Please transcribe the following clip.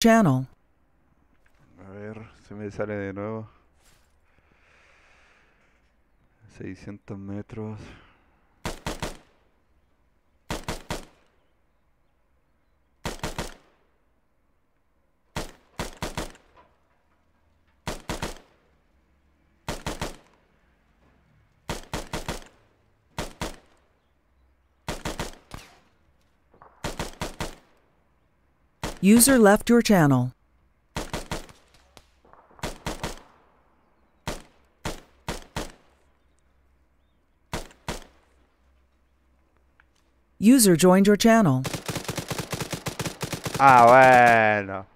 Channel. A ver, se me sale de nuevo. 600 metros. User left your channel. User joined your channel. Ah, bueno.